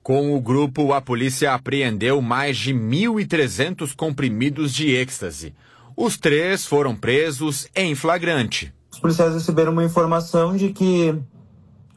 Com o grupo, a polícia apreendeu mais de 1.300 comprimidos de êxtase. Os três foram presos em flagrante. Os policiais receberam uma informação de que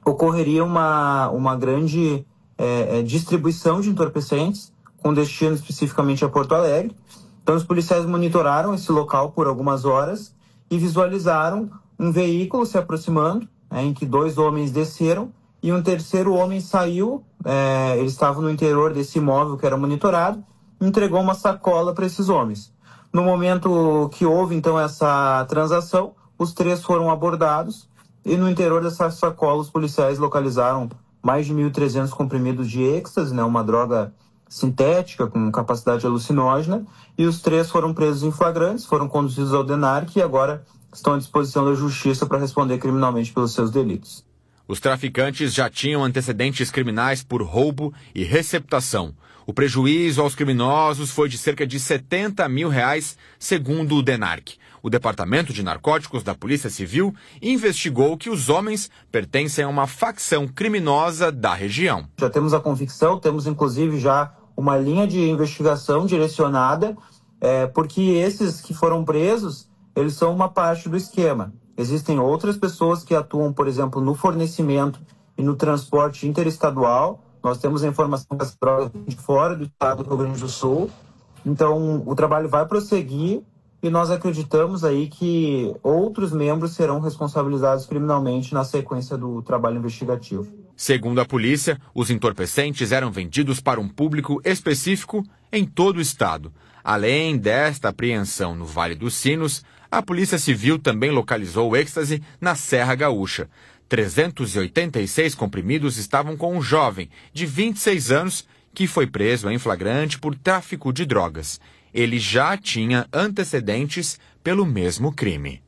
ocorreria uma, uma grande é, é, distribuição de entorpecentes, com destino especificamente a Porto Alegre. Então, os policiais monitoraram esse local por algumas horas e visualizaram um veículo se aproximando, né, em que dois homens desceram e um terceiro homem saiu, é, ele estava no interior desse imóvel que era monitorado, entregou uma sacola para esses homens. No momento que houve então essa transação, os três foram abordados e no interior dessa sacola os policiais localizaram mais de 1.300 comprimidos de êxtase, né, uma droga sintética com capacidade alucinógena, e os três foram presos em flagrantes, foram conduzidos ao DENARC e agora estão à disposição da justiça para responder criminalmente pelos seus delitos. Os traficantes já tinham antecedentes criminais por roubo e receptação. O prejuízo aos criminosos foi de cerca de 70 mil reais, segundo o DENARC. O Departamento de Narcóticos da Polícia Civil investigou que os homens pertencem a uma facção criminosa da região. Já temos a convicção, temos inclusive já uma linha de investigação direcionada, é, porque esses que foram presos, eles são uma parte do esquema. Existem outras pessoas que atuam, por exemplo, no fornecimento e no transporte interestadual. Nós temos a informação das drogas de fora do estado do Rio Grande do Sul. Então, o trabalho vai prosseguir e nós acreditamos aí que outros membros serão responsabilizados criminalmente na sequência do trabalho investigativo. Segundo a polícia, os entorpecentes eram vendidos para um público específico em todo o estado. Além desta apreensão no Vale dos Sinos, a Polícia Civil também localizou o êxtase na Serra Gaúcha. 386 comprimidos estavam com um jovem de 26 anos que foi preso em flagrante por tráfico de drogas. Ele já tinha antecedentes pelo mesmo crime.